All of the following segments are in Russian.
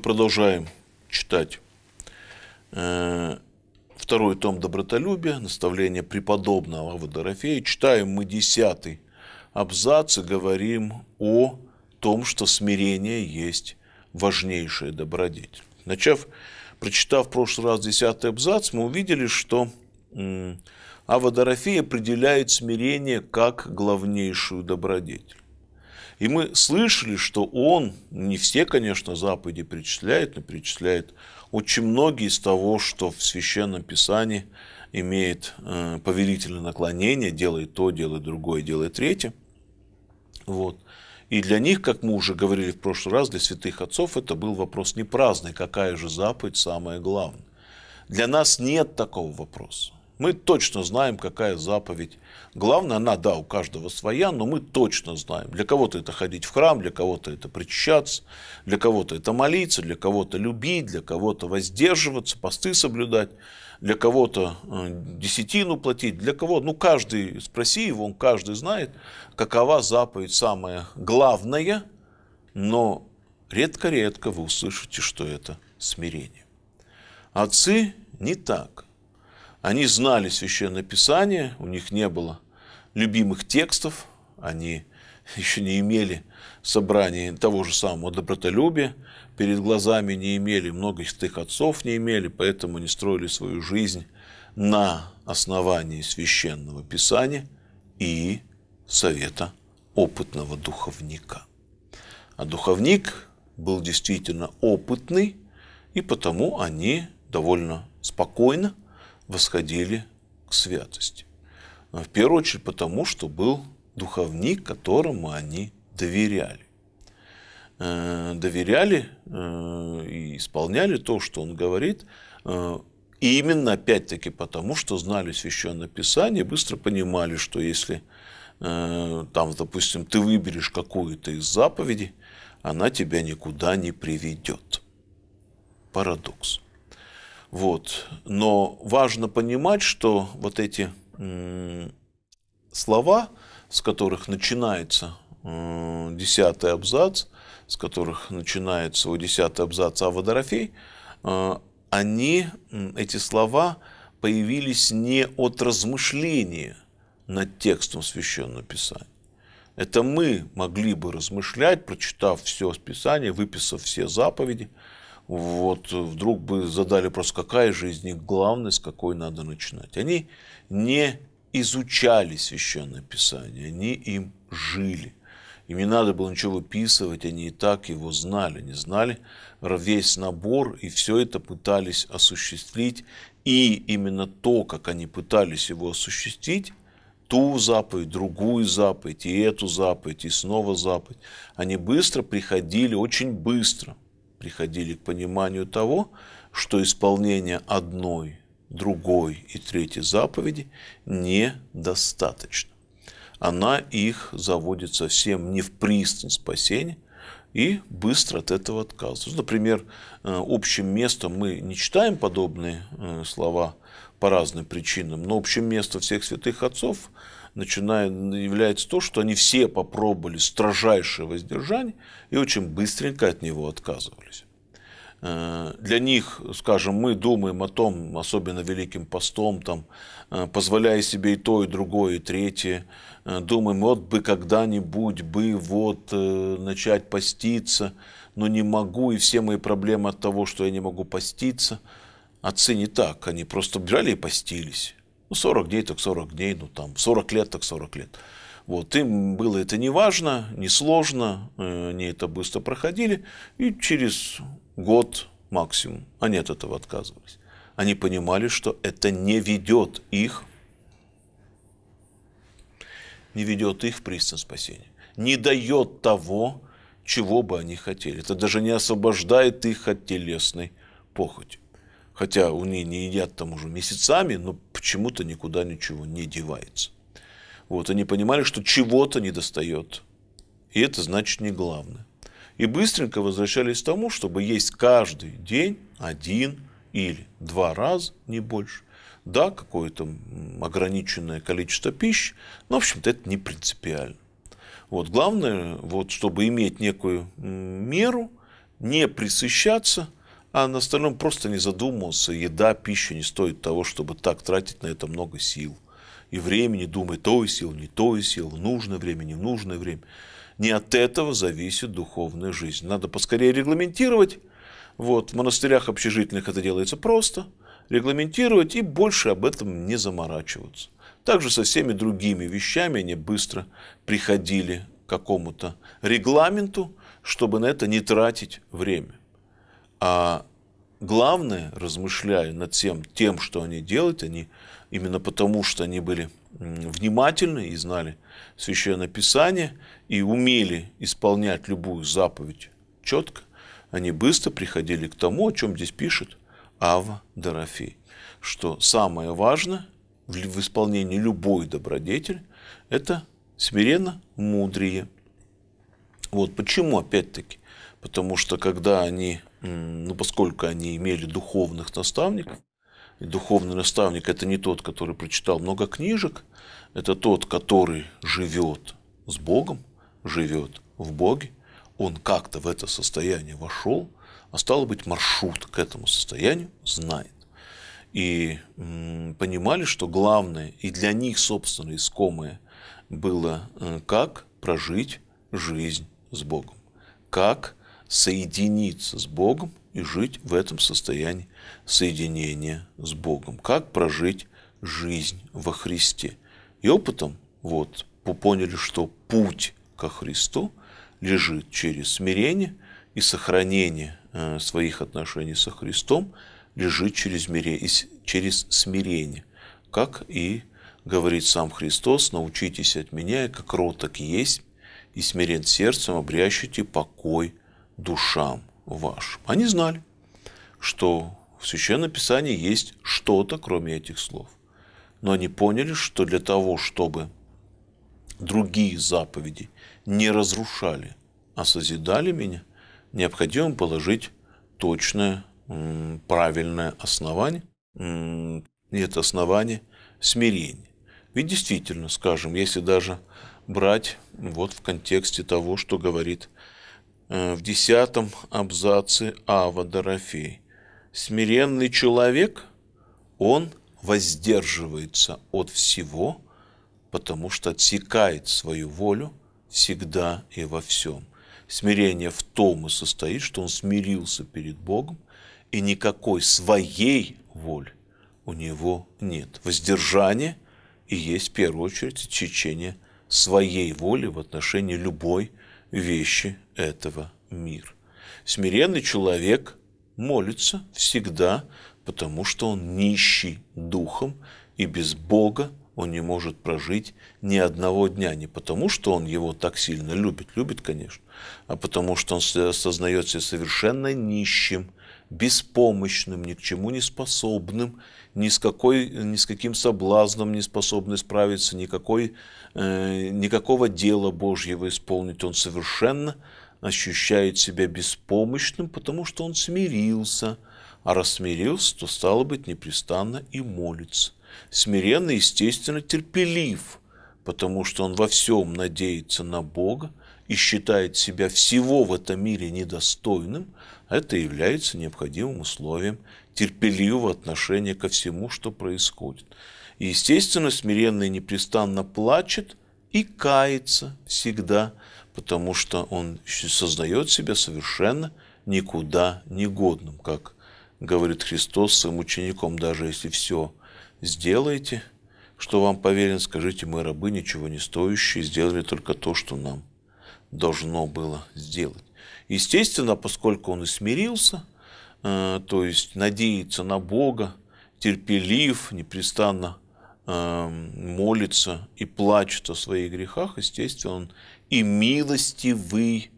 продолжаем читать э, второй том «Добротолюбие», наставление преподобного в Читаем мы десятый абзац и говорим о том, что смирение есть важнейшая добродетель. Начав, прочитав в прошлый раз десятый абзац, мы увидели, что Ава Дорофей определяет смирение как главнейшую добродетель. И мы слышали, что он, не все, конечно, заповеди перечисляет, но перечисляет очень многие из того, что в Священном Писании имеет э, повелительное наклонение, делает то, делает другое, делает третье. Вот. И для них, как мы уже говорили в прошлый раз, для святых отцов это был вопрос не праздный, какая же заповедь самая главная. Для нас нет такого вопроса. Мы точно знаем, какая заповедь. Главное, она, да, у каждого своя, но мы точно знаем. Для кого-то это ходить в храм, для кого-то это причащаться, для кого-то это молиться, для кого-то любить, для кого-то воздерживаться, посты соблюдать, для кого-то э, десятину платить, для кого Ну, каждый, спроси его, он каждый знает, какова заповедь самая главная, но редко-редко вы услышите, что это смирение. Отцы не так – они знали Священное Писание, у них не было любимых текстов, они еще не имели собрания того же самого добротолюбия, перед глазами не имели, много святых отцов не имели, поэтому они строили свою жизнь на основании Священного Писания и совета опытного духовника. А духовник был действительно опытный, и потому они довольно спокойно – восходили к святости. В первую очередь потому, что был духовник, которому они доверяли. Э, доверяли э, и исполняли то, что он говорит, э, и именно опять-таки потому, что знали Священное Писание, быстро понимали, что если там, допустим, ты выберешь какую-то из заповедей, она тебя никуда не приведет. Парадокс. Вот. Но важно понимать, что вот эти слова, с которых начинается э, десятый абзац, с которых начинается вот десятый абзац Ава э, они, эти слова, появились не от размышления над текстом Священного Писания. Это мы могли бы размышлять, прочитав все Писание, выписав все заповеди – вот э, вдруг бы задали вопрос, какая же из них главная, с какой надо начинать. Они не изучали Священное Писание, они им жили. Им не надо было ничего выписывать, они и так его знали. Не знали весь набор, и все это пытались осуществить. И именно то, как они пытались его осуществить, ту заповедь, другую заповедь, и эту заповедь, и снова заповедь, они быстро приходили, очень быстро – приходили к пониманию того, что исполнение одной, другой и третьей заповеди недостаточно. Она их заводит совсем не в пристань спасения, и быстро от этого отказываются. Ну, например, э, общим местом мы не читаем подобные э, слова по разным причинам, но общим местом всех святых отцов начинает, является то, что они все попробовали строжайшее воздержание и очень быстренько от него отказывались. Э, для них, скажем, мы думаем о том, особенно Великим постом, там, э, позволяя себе и то, и другое, и третье, э, думаем, вот бы когда-нибудь бы вот начать поститься, но не могу, и все мои проблемы от того, что я не могу поститься. Отцы не так, они просто брали и постились. Ну, 40 дней, так 40 дней, ну, там, 40 лет, так 40 лет. Вот, им было это не важно, не сложно, э, они это быстро проходили, и через год максимум они от этого отказывались. Они понимали, что это не ведет их, не ведет их в пристань спасения, не дает того, чего бы они хотели. Это даже не освобождает их от телесной похоти хотя у нее не едят там уже месяцами, но почему-то никуда ничего не девается. Вот, они понимали, что чего-то не достает. И это значит не главное. И быстренько возвращались к тому, чтобы есть каждый день один или два раза, не больше. Да, какое-то ограниченное количество пищи, но, в общем-то, это не принципиально. Вот, главное, вот, чтобы иметь некую меру, не присыщаться – а на остальном просто не задумывался. Еда, пища не стоит того, чтобы так тратить на это много сил. И времени думай, то и сил, не то и сил, нужное время, не нужное время. Не от этого зависит духовная жизнь. Надо поскорее регламентировать. Вот, в монастырях общежительных это делается просто. Регламентировать и больше об этом не заморачиваться. Также со всеми другими вещами они быстро приходили к какому-то регламенту, чтобы на это не тратить время. А главное, размышляя над тем, тем, что они делают, они именно потому, что они были внимательны и знали Священное Писание и умели исполнять любую заповедь четко, они быстро приходили к тому, о чем здесь пишет Ава Дорофей, что самое важное в исполнении любой добродетель – это смиренно мудрые. Вот почему, опять-таки, потому что когда они ну, поскольку они имели духовных наставников, и духовный наставник – это не тот, который прочитал много книжек, это тот, который живет с Богом, живет в Боге, он как-то в это состояние вошел, а стало быть, маршрут к этому состоянию знает. И понимали, что главное и для них, собственно, искомое было, э, как прожить жизнь с Богом, как соединиться с Богом и жить в этом состоянии соединения с Богом. Как прожить жизнь во Христе. И опытом вот поняли, что путь ко Христу лежит через смирение и сохранение э, своих отношений со Христом лежит через, мире, через смирение. Как и говорит сам Христос, научитесь от меня, и как роток есть, и смирен сердцем обрящите покой душам вашим. Они знали, что в Священном Писании есть что-то, кроме этих слов. Но они поняли, что для того, чтобы другие заповеди не разрушали, а созидали меня, необходимо положить точное, правильное основание. И это основание смирения. Ведь действительно, скажем, если даже брать вот в контексте того, что говорит Э, в десятом абзаце Ава Дорофей. Смиренный человек, он воздерживается от всего, потому что отсекает свою волю всегда и во всем. Смирение в том и состоит, что он смирился перед Богом, и никакой своей воли у него нет. Воздержание и есть в первую очередь течение своей воли в отношении любой вещи этого мира. Смиренный человек молится всегда, потому что он нищий духом, и без Бога он не может прожить ни одного дня. Не потому, что он его так сильно любит, любит, конечно, а потому, что он осознает совершенно нищим, беспомощным, ни к чему не способным – ни с, какой, ни с каким соблазном не способный справиться, никакой, э, никакого дела Божьего исполнить. Он совершенно ощущает себя беспомощным, потому что он смирился. А раз смирился, то стало быть непрестанно и молится. Смиренно, естественно, терпелив, потому что он во всем надеется на Бога, и считает себя всего в этом мире недостойным, это является необходимым условием терпеливого отношения ко всему, что происходит. И, естественно, смиренный непрестанно плачет и кается всегда, потому что он создает себя совершенно никуда негодным, как говорит Христос своим ученикам, даже если все сделаете, что вам поверен, скажите, мы рабы, ничего не стоящие, сделали только то, что нам должно было сделать. Естественно, поскольку он и смирился, э, то есть надеется на Бога, терпелив, непрестанно э, молится и плачет о своих грехах, естественно, он и милостивый,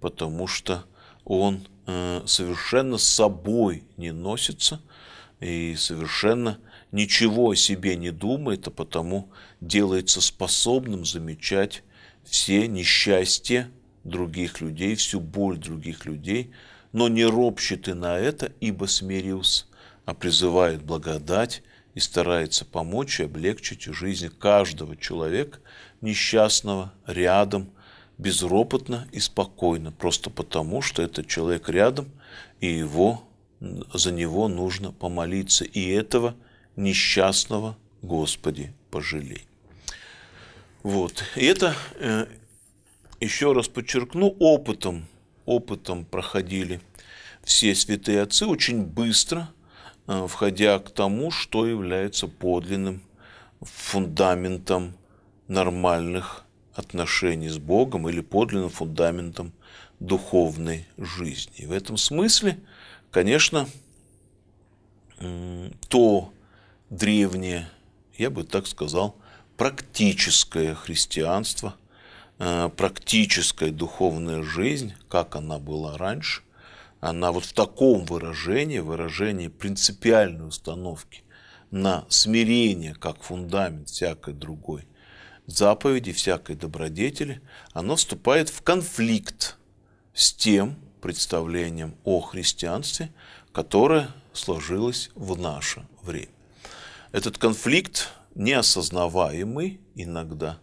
потому что он э, совершенно с собой не носится и совершенно ничего о себе не думает, а потому делается способным замечать все несчастья других людей, всю боль других людей, но не ропщет и на это, ибо смирился, а призывает благодать и старается помочь и облегчить жизнь каждого человека, несчастного, рядом, безропотно и спокойно, просто потому, что этот человек рядом, и его, за него нужно помолиться, и этого несчастного Господи пожалей. Вот. И это, э, еще раз подчеркну, опытом, опытом проходили все святые отцы очень быстро, э, входя к тому, что является подлинным фундаментом нормальных отношений с Богом или подлинным фундаментом духовной жизни. И в этом смысле, конечно, то древнее, я бы так сказал, практическое христианство, э, практическая духовная жизнь, как она была раньше, она вот в таком выражении, выражении принципиальной установки на смирение как фундамент всякой другой заповеди, всякой добродетели, она вступает в конфликт с тем представлением о христианстве, которое сложилось в наше время. Этот конфликт неосознаваемый иногда,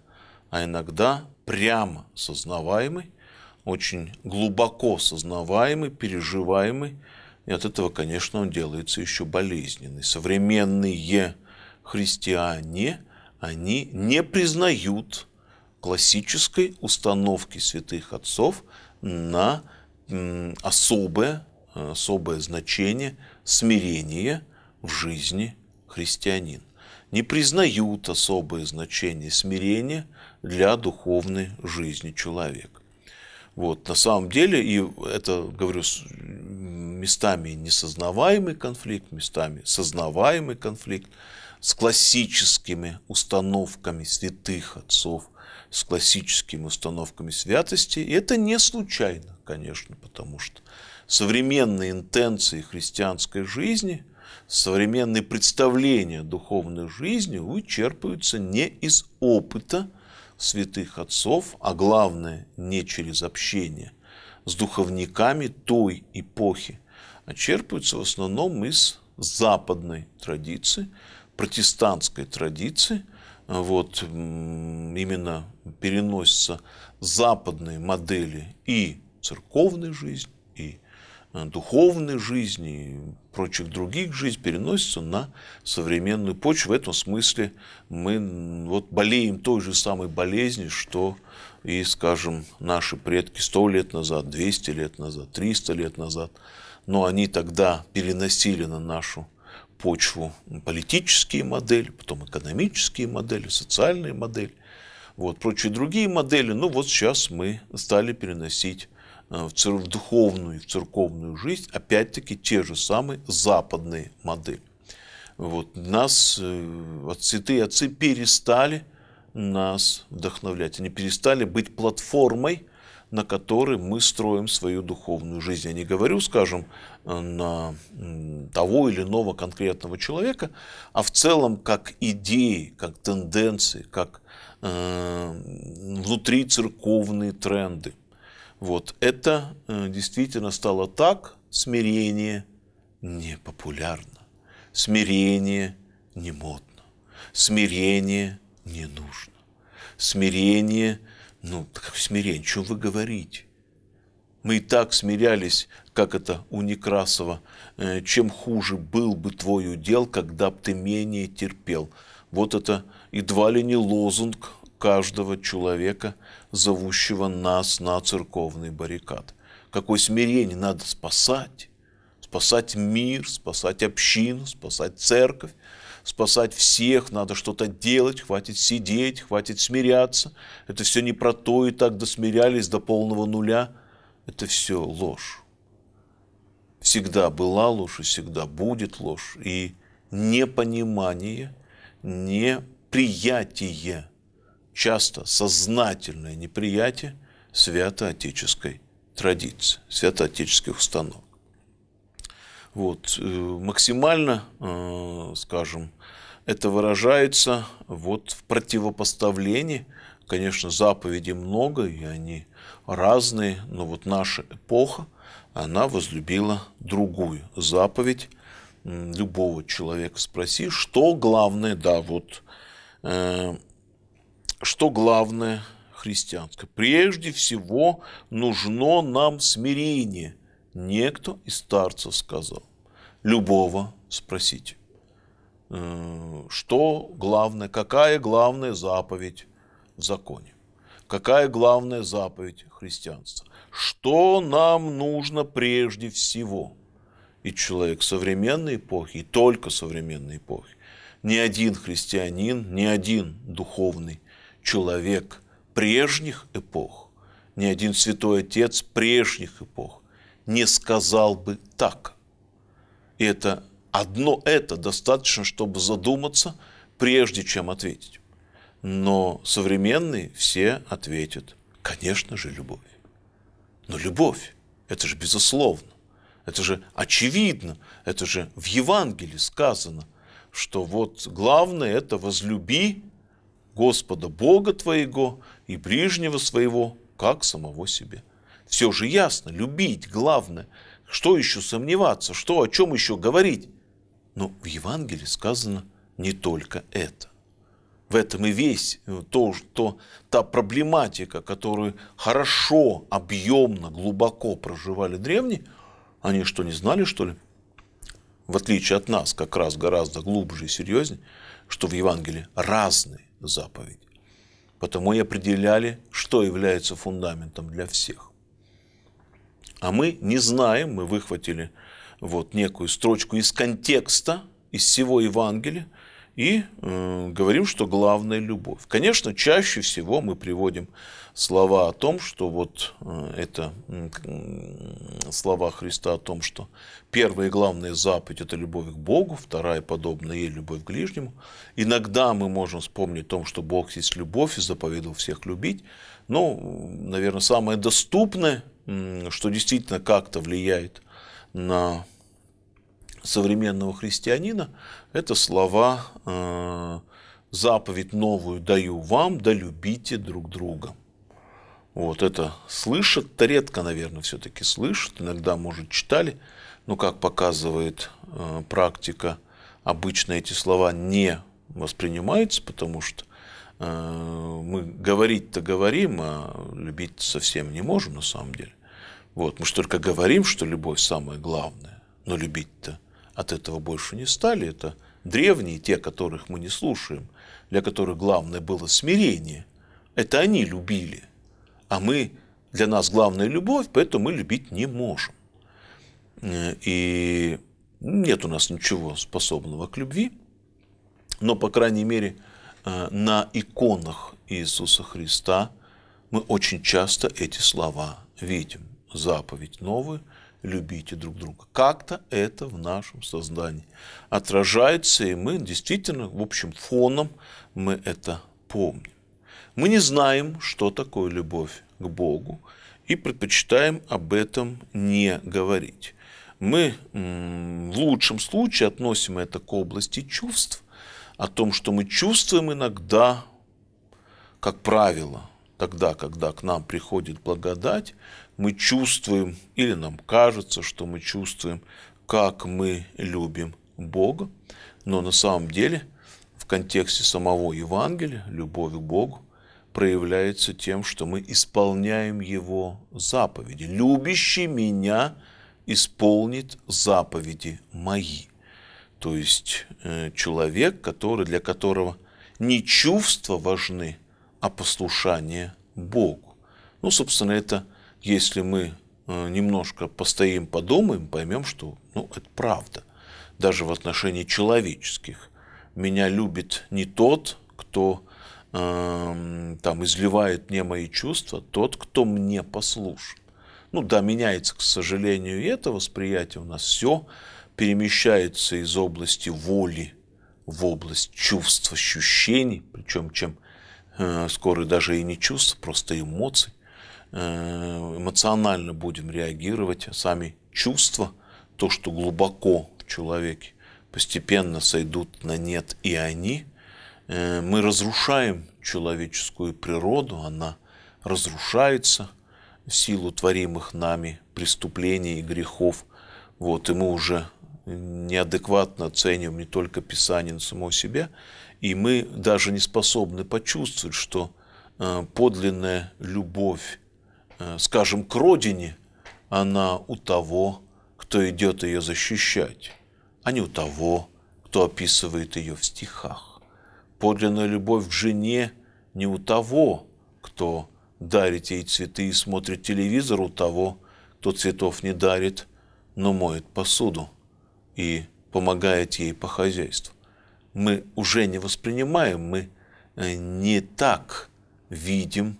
а иногда прямо сознаваемый, очень глубоко сознаваемый, переживаемый. И от этого, конечно, он делается еще болезненный. Современные христиане, они не признают классической установки святых отцов на особое, особое значение смирения в жизни христианин не признают особое значение смирения для духовной жизни человека. Вот, на самом деле, и это, говорю, местами несознаваемый конфликт, местами сознаваемый конфликт с классическими установками святых отцов, с классическими установками святости. И это не случайно, конечно, потому что современные интенции христианской жизни – современные представления духовной жизни вычерпываются не из опыта святых отцов, а главное, не через общение с духовниками той эпохи, а черпаются в основном из западной традиции, протестантской традиции. Вот именно переносятся западные модели и церковной жизни, и Э, духовной жизни и прочих других жизней переносится на современную почву. В этом смысле мы вот болеем той же самой болезнью, что и, скажем, наши предки 100 лет назад, 200 лет назад, 300 лет назад. Но они тогда переносили на нашу почву политические модели, потом экономические модели, социальные модели, вот, прочие другие модели. Ну вот сейчас мы стали переносить Э, в, духовную и в церковную жизнь, опять-таки, те же самые западные модели. Вот, нас, э, святые отцы перестали нас вдохновлять. Они перестали быть платформой, на которой мы строим свою духовную жизнь. Я не говорю, скажем, э, на того или иного конкретного человека, а в целом как идеи, как тенденции, как э, внутрицерковные тренды – вот это э, действительно стало так, смирение не популярно, смирение не модно, смирение не нужно, смирение, ну, как смирение, что вы говорите? Мы и так смирялись, как это у Некрасова, э, чем хуже был бы твой удел, когда б ты менее терпел. Вот это едва ли не лозунг каждого человека, зовущего нас на церковный баррикад. Какое смирение надо спасать, спасать мир, спасать общину, спасать церковь, спасать всех, надо что-то делать, хватит сидеть, хватит смиряться. Это все не про то, и так досмирялись до полного нуля. Это все ложь. Всегда была ложь и всегда будет ложь. И непонимание, неприятие часто сознательное неприятие святоотеческой традиции, святоотеческих установок. Вот, э, максимально, э, скажем, это выражается вот в противопоставлении, конечно, заповедей много, и они разные, но вот наша эпоха, она возлюбила другую заповедь. Любого человека спроси, что главное, да, вот э, что главное христианское? Прежде всего нужно нам смирение. Некто из старцев сказал. Любого спросите. Э, что главное, какая главная заповедь в законе? Какая главная заповедь христианства? Что нам нужно прежде всего? И человек современной эпохи, и только современной эпохи, ни один христианин, ни один духовный человек прежних эпох, ни один святой отец прежних эпох не сказал бы так. И это одно это достаточно, чтобы задуматься, прежде чем ответить. Но современные все ответят, конечно же, любовь. Но любовь, это же безусловно, это же очевидно, это же в Евангелии сказано, что вот главное – это возлюби Господа Бога твоего и ближнего своего, как самого себе. Все же ясно, любить главное. Что еще сомневаться, что о чем еще говорить? Но в Евангелии сказано не только это. В этом и весь э, то, что та проблематика, которую хорошо, объемно, глубоко проживали древние, они что, не знали, что ли? в отличие от нас, как раз гораздо глубже и серьезнее, что в Евангелии разные заповеди. Потому и определяли, что является фундаментом для всех. А мы не знаем, мы выхватили вот некую строчку из контекста, из всего Евангелия, и э, говорим, что главное – любовь. Конечно, чаще всего мы приводим слова о том, что вот э, это слова Христа о том, что первая и главная заповедь – это любовь к Богу, вторая подобная ей – любовь к ближнему. Иногда мы можем вспомнить о том, что Бог есть любовь и заповедовал всех любить. Ну, наверное, самое доступное, что действительно как-то влияет на современного христианина, это слова э, «заповедь новую даю вам, да любите друг друга». Вот это слышат-то редко, наверное, все-таки слышат. Иногда, может, читали. Но, как показывает э, практика, обычно эти слова не воспринимаются, потому что э, мы говорить-то говорим, а любить совсем не можем на самом деле. Вот, мы же только говорим, что любовь самое главное, но любить-то от этого больше не стали. Это древние, те, которых мы не слушаем, для которых главное было смирение. Это они любили – а мы, для нас главная любовь, поэтому мы любить не можем. Э, и нет у нас ничего способного к любви, но, по крайней мере, э, на иконах Иисуса Христа мы очень часто эти слова видим. Заповедь новую, любите друг друга. Как-то это в нашем создании отражается, и мы действительно, в общем, фоном мы это помним. Мы не знаем, что такое любовь к Богу, и предпочитаем об этом не говорить. Мы в лучшем случае относим это к области чувств, о том, что мы чувствуем иногда, как правило, тогда, когда к нам приходит благодать, мы чувствуем или нам кажется, что мы чувствуем, как мы любим Бога, но на самом деле в контексте самого Евангелия любовь к Богу проявляется тем, что мы исполняем Его заповеди. «Любящий меня исполнит заповеди мои». То есть э, человек, который, для которого не чувства важны, а послушание Богу. Ну, собственно, это если мы э, немножко постоим, подумаем, поймем, что ну, это правда. Даже в отношении человеческих. Меня любит не тот, кто Эм, там изливает мне мои чувства тот, кто мне послушен. Ну да, меняется, к сожалению, и это восприятие у нас все перемещается из области воли в область чувств, ощущений, причем чем э, скоро даже и не чувств, просто эмоций. Э, эмоционально будем реагировать, а сами чувства, то, что глубоко в человеке, постепенно сойдут на нет и они – Э, мы разрушаем человеческую природу, она разрушается в силу творимых нами преступлений и грехов. Вот, и мы уже неадекватно оцениваем не только Писание само себя, и мы даже не способны почувствовать, что э, подлинная любовь, э, скажем, к родине, она у того, кто идет ее защищать, а не у того, кто описывает ее в стихах. Подлинная любовь к жене не у того, кто дарит ей цветы и смотрит телевизор, у того, кто цветов не дарит, но моет посуду и помогает ей по хозяйству. Мы уже не воспринимаем, мы э, не так видим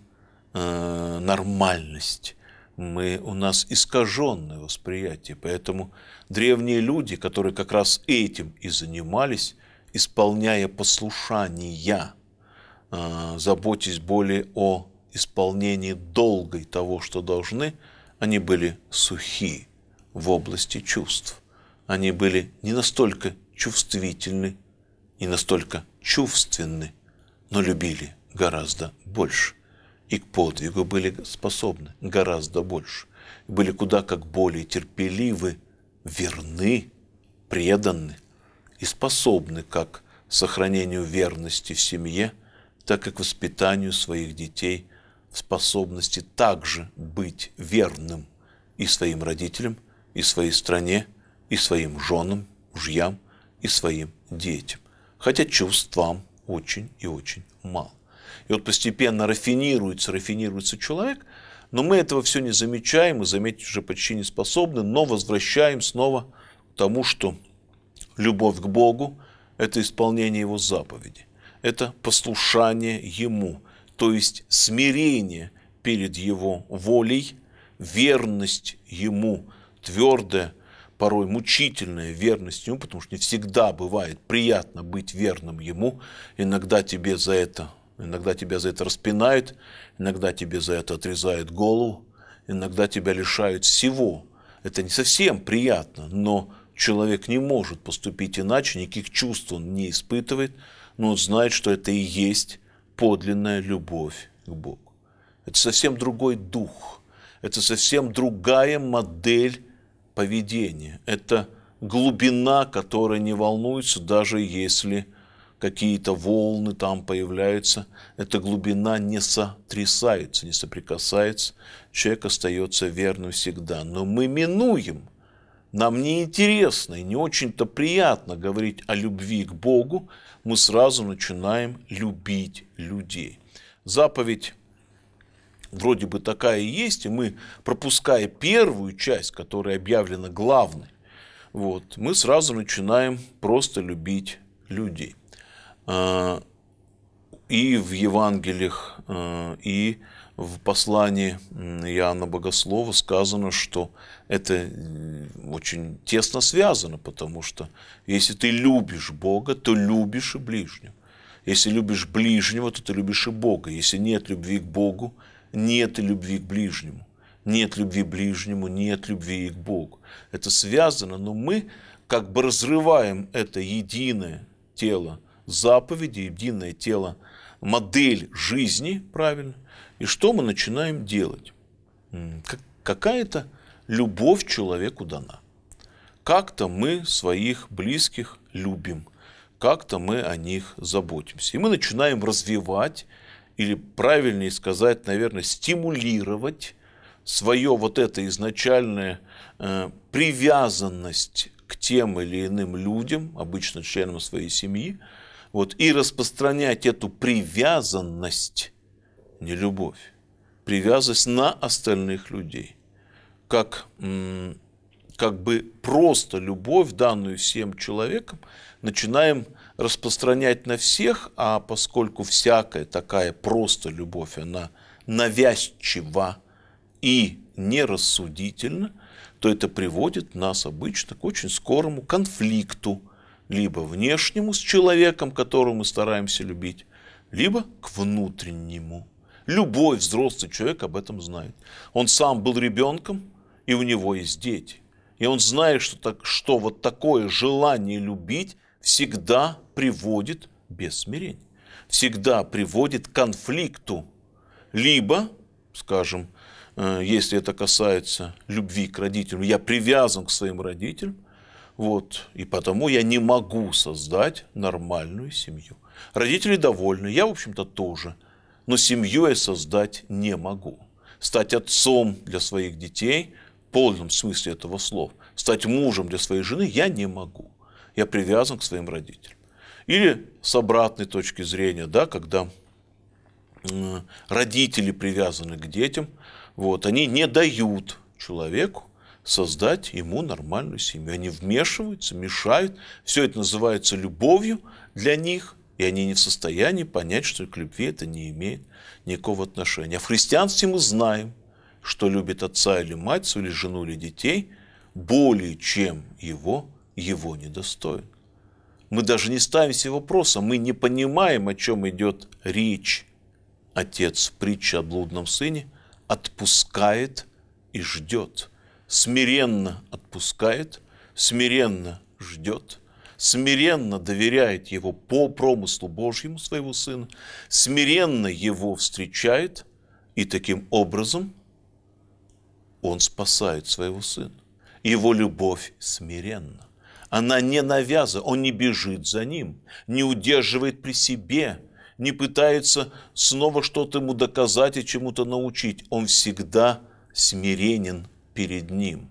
э, нормальность. Мы, у нас искаженное восприятие, поэтому древние люди, которые как раз этим и занимались, исполняя послушания, а, заботясь более о исполнении долгой того, что должны, они были сухи в области чувств. Они были не настолько чувствительны, не настолько чувственны, но любили гораздо больше. И к подвигу были способны гораздо больше. Были куда как более терпеливы, верны, преданы – и способны как к сохранению верности в семье, так и к воспитанию своих детей в способности также быть верным и своим родителям, и своей стране, и своим женам, мужьям, и своим детям. Хотя чувствам очень и очень мало. И вот постепенно рафинируется, рафинируется человек, но мы этого все не замечаем и заметить уже почти не способны, но возвращаем снова к тому, что Любовь к Богу – это исполнение Его заповеди, это послушание Ему, то есть смирение перед Его волей, верность Ему, твердая, порой мучительная верность Ему, потому что не всегда бывает приятно быть верным Ему, иногда тебе за это Иногда тебя за это распинают, иногда тебе за это отрезают голову, иногда тебя лишают всего. Это не совсем приятно, но Человек не может поступить иначе, никаких чувств он не испытывает, но он знает, что это и есть подлинная любовь к Богу. Это совсем другой дух, это совсем другая модель поведения. Это глубина, которая не волнуется, даже если какие-то волны там появляются, эта глубина не сотрясается, не соприкасается, человек остается верным всегда. Но мы минуем нам не интересно и не очень-то приятно говорить о любви к Богу, мы сразу начинаем любить людей. Заповедь вроде бы такая и есть, и мы, пропуская первую часть, которая объявлена главной, вот, мы сразу начинаем просто любить людей. А, и в Евангелиях, а, и в в послании Иоанна Богослова сказано, что это очень тесно связано, потому что если ты любишь Бога, то любишь и ближнего. Если любишь ближнего, то ты любишь и Бога. Если нет любви к Богу, нет и любви к ближнему. Нет любви к ближнему, нет любви и к Богу. Это связано, но мы как бы разрываем это единое тело заповеди, единое тело – модель жизни, правильно, и что мы начинаем делать. Какая-то любовь человеку дана. Как-то мы своих близких любим, как-то мы о них заботимся. И мы начинаем развивать, или правильнее сказать, наверное, стимулировать свое вот это изначальное э, привязанность к тем или иным людям, обычно членам своей семьи, вот, и распространять эту привязанность, не любовь, привязанность на остальных людей. Как, как бы просто любовь, данную всем человеком, начинаем распространять на всех, а поскольку всякая такая просто любовь, она навязчива и нерассудительна, то это приводит нас обычно к очень скорому конфликту – либо внешнему с человеком, которого мы стараемся любить, либо к внутреннему. Любой взрослый человек об этом знает. Он сам был ребенком, и у него есть дети. И он знает, что, так, что вот такое желание любить всегда приводит без смирения, всегда приводит к конфликту. Либо, скажем, э, если это касается любви к родителям, я привязан к своим родителям, вот. И потому я не могу создать нормальную семью. Родители довольны, я, в общем-то, тоже. Но семью я создать не могу. Стать отцом для своих детей, в полном смысле этого слова, стать мужем для своей жены я не могу. Я привязан к своим родителям. Или с обратной точки зрения, да, когда родители привязаны к детям, вот, они не дают человеку создать ему нормальную семью. Они вмешиваются, мешают. Все это называется любовью для них. И они не в состоянии понять, что к любви это не имеет никакого отношения. А в христианстве мы знаем, что любит отца или мать, или жену, или детей, более чем его, его недостоин. Мы даже не ставим себе вопроса, мы не понимаем, о чем идет речь. Отец в притче о блудном сыне отпускает и ждет – смиренно отпускает, смиренно ждет, смиренно доверяет его по промыслу Божьему своего сына, смиренно его встречает, и таким образом он спасает своего сына. Его любовь смиренна. Она не навяза, он не бежит за ним, не удерживает при себе, не пытается снова что-то ему доказать и чему-то научить. Он всегда смиренен перед ним.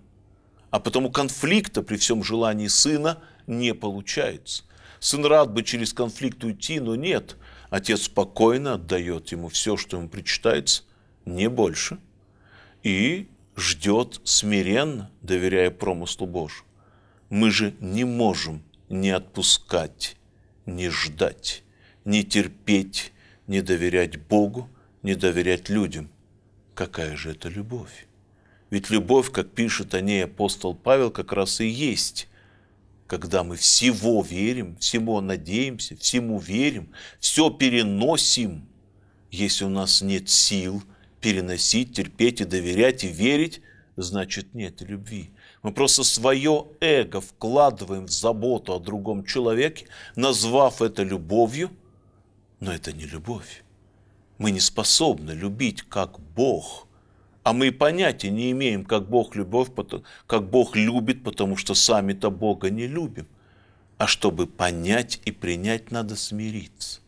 А потому конфликта при всем желании сына не получается. Сын рад бы через конфликт уйти, но нет. Отец спокойно отдает ему все, что ему причитается, не больше. И ждет смиренно, доверяя промыслу Божьему. Мы же не можем не отпускать, не ждать, не терпеть, не доверять Богу, не доверять людям. Какая же это любовь? Ведь любовь, как пишет о ней апостол Павел, как раз и есть, когда мы всего верим, всего надеемся, всему верим, все переносим, если у нас нет сил переносить, терпеть и доверять и верить, значит нет любви. Мы просто свое эго вкладываем в заботу о другом человеке, назвав это любовью, но это не любовь. Мы не способны любить как Бог – а мы понятия не имеем, как Бог, любовь, как Бог любит, потому что сами-то Бога не любим. А чтобы понять и принять, надо смириться.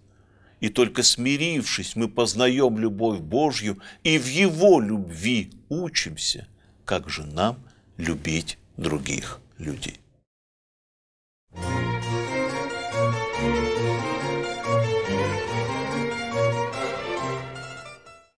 И только смирившись, мы познаем любовь Божью и в Его любви учимся, как же нам любить других людей.